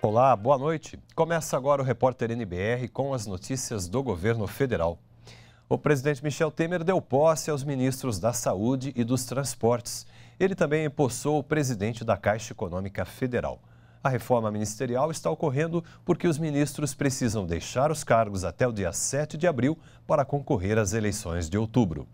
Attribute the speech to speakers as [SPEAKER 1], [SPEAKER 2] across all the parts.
[SPEAKER 1] Olá, boa noite. Começa agora o repórter NBR com as notícias do governo federal. O presidente Michel Temer deu posse aos ministros da Saúde e dos Transportes. Ele também empossou o presidente da Caixa Econômica Federal. A reforma ministerial está ocorrendo porque os ministros precisam deixar os cargos até o dia 7 de abril para concorrer às eleições de outubro.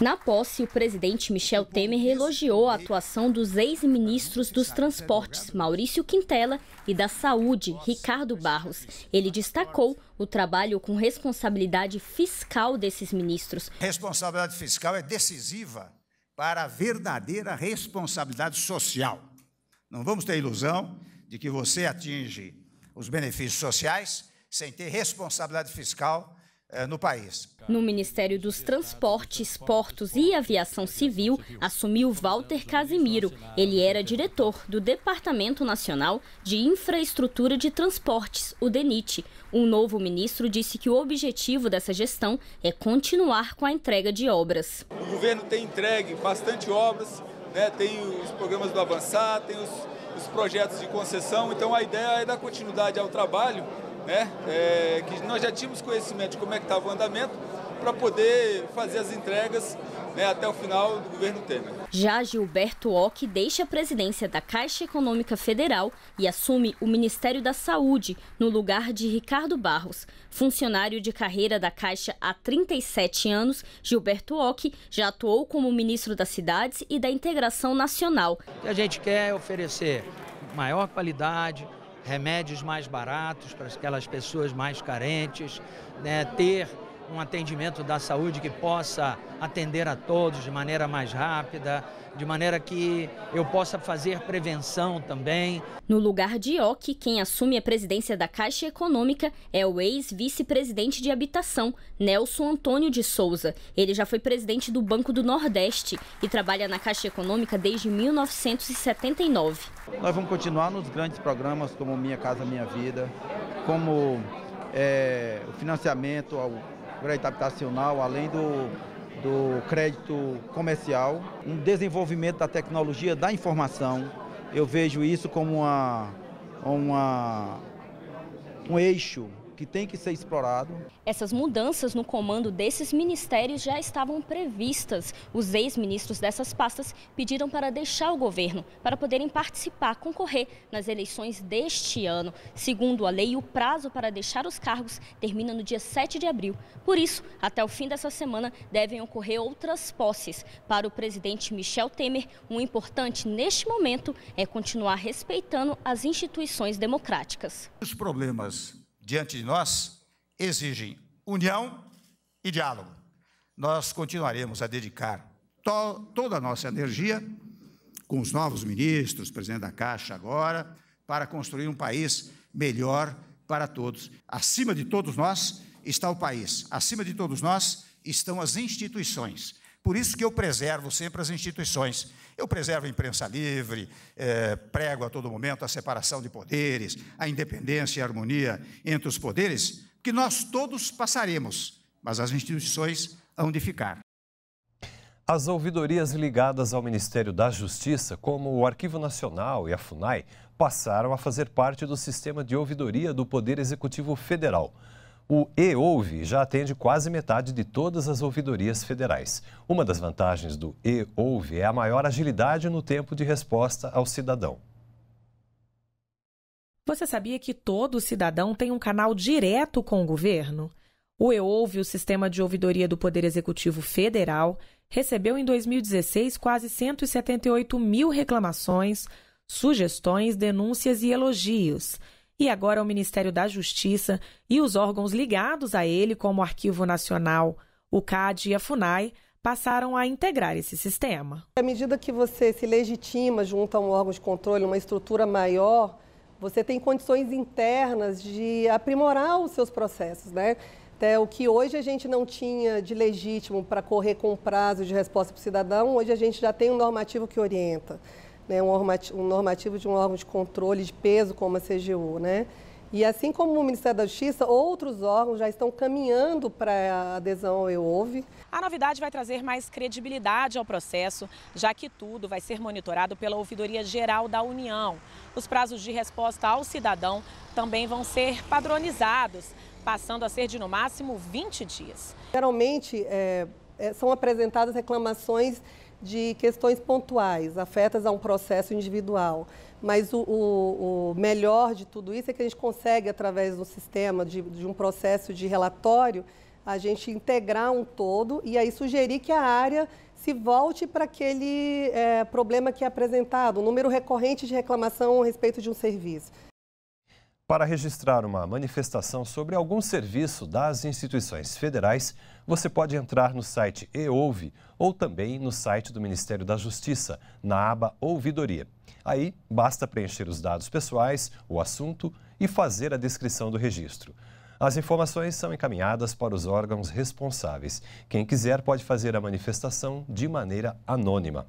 [SPEAKER 2] Na posse, o presidente Michel Temer elogiou a atuação dos ex-ministros dos Transportes, Maurício Quintela, e da Saúde, Ricardo Barros. Ele destacou o trabalho com responsabilidade fiscal desses ministros.
[SPEAKER 3] Responsabilidade fiscal é decisiva para a verdadeira responsabilidade social. Não vamos ter ilusão de que você atinge os benefícios sociais sem ter responsabilidade fiscal eh, no país.
[SPEAKER 2] No Ministério dos Transportes, Portos e Aviação Civil, assumiu Walter Casimiro. Ele era diretor do Departamento Nacional de Infraestrutura de Transportes, o DENIT. Um novo ministro disse que o objetivo dessa gestão é continuar com a entrega de obras.
[SPEAKER 4] O governo tem entregue bastante obras né? tem os programas do Avançar, tem os, os, projetos de concessão. Então a ideia é dar continuidade ao trabalho, né? É, que nós já tínhamos conhecimento de como é que estava o andamento, para poder fazer as entregas né, até o final do governo Temer.
[SPEAKER 2] Já Gilberto Ock deixa a presidência da Caixa Econômica Federal e assume o Ministério da Saúde no lugar de Ricardo Barros. Funcionário de carreira da Caixa há 37 anos, Gilberto Ock já atuou como ministro das Cidades e da Integração Nacional. A gente quer oferecer maior qualidade, remédios mais baratos para aquelas pessoas mais carentes, né, ter um atendimento da saúde que possa atender a todos de maneira mais rápida, de maneira que eu possa fazer prevenção também. No lugar de Ock, quem assume a presidência da Caixa Econômica é o ex-vice-presidente de habitação, Nelson Antônio de Souza. Ele já foi presidente do Banco do Nordeste e trabalha na Caixa Econômica desde 1979.
[SPEAKER 3] Nós vamos continuar nos grandes programas como Minha Casa Minha Vida, como é, o financiamento ao crédito habitacional, além do, do crédito comercial, um desenvolvimento da tecnologia da informação. Eu vejo isso como uma, uma, um eixo que tem que ser explorado.
[SPEAKER 2] Essas mudanças no comando desses ministérios já estavam previstas. Os ex-ministros dessas pastas pediram para deixar o governo, para poderem participar, concorrer nas eleições deste ano. Segundo a lei, o prazo para deixar os cargos termina no dia 7 de abril. Por isso, até o fim dessa semana devem ocorrer outras posses. Para o presidente Michel Temer, o importante neste momento é continuar respeitando as instituições democráticas. Os
[SPEAKER 3] problemas diante de nós exigem união e diálogo. Nós continuaremos a dedicar to toda a nossa energia com os novos ministros, presidente da Caixa agora, para construir um país melhor para todos. Acima de todos nós está o país, acima de todos nós estão as instituições por isso que eu preservo sempre as instituições. Eu preservo a imprensa livre, é, prego a todo momento a separação de poderes, a independência e a harmonia entre os poderes, que nós todos passaremos, mas as instituições
[SPEAKER 1] hão de ficar. As ouvidorias ligadas ao Ministério da Justiça, como o Arquivo Nacional e a FUNAI, passaram a fazer parte do sistema de ouvidoria do Poder Executivo Federal. O e-Ouve já atende quase metade de todas as ouvidorias federais. Uma das vantagens do e-Ouve é a maior agilidade no tempo de resposta ao cidadão.
[SPEAKER 5] Você sabia que todo cidadão tem um canal direto com o governo? O EOV, o Sistema de Ouvidoria do Poder Executivo Federal, recebeu em 2016 quase 178 mil reclamações, sugestões, denúncias e elogios e agora o Ministério da Justiça e os órgãos ligados a ele, como o Arquivo Nacional, o CAD e a FUNAI, passaram a integrar esse sistema.
[SPEAKER 4] À medida que você se legitima junto a um órgão de controle, uma estrutura maior, você tem condições internas de aprimorar os seus processos, né? Até o que hoje a gente não tinha de legítimo para correr com prazo de resposta para o cidadão, hoje a gente já tem um normativo que orienta né, um normativo de um órgão de controle de peso como a CGU, né? E assim como o Ministério da Justiça, outros órgãos já estão caminhando para a adesão ao EOV.
[SPEAKER 5] A novidade vai trazer mais credibilidade ao processo, já que tudo vai ser monitorado pela Ouvidoria Geral da União. Os prazos de resposta ao cidadão também vão ser padronizados, passando a ser de no máximo 20 dias.
[SPEAKER 4] Geralmente é, é, são apresentadas reclamações de questões pontuais, afetas a um processo individual. Mas o, o, o, melhor de tudo isso é que a gente consegue, através do sistema, de, de, um processo de relatório, a gente integrar um todo e aí sugerir que a área se volte para aquele é, problema que é apresentado, o número recorrente de reclamação a respeito de um serviço.
[SPEAKER 1] Para registrar uma manifestação sobre algum serviço das instituições federais, você pode entrar no site eOuve ou também no site do Ministério da Justiça, na aba Ouvidoria. Aí, basta preencher os dados pessoais, o assunto e fazer a descrição do registro. As informações são encaminhadas para os órgãos responsáveis. Quem quiser pode fazer a manifestação de maneira anônima.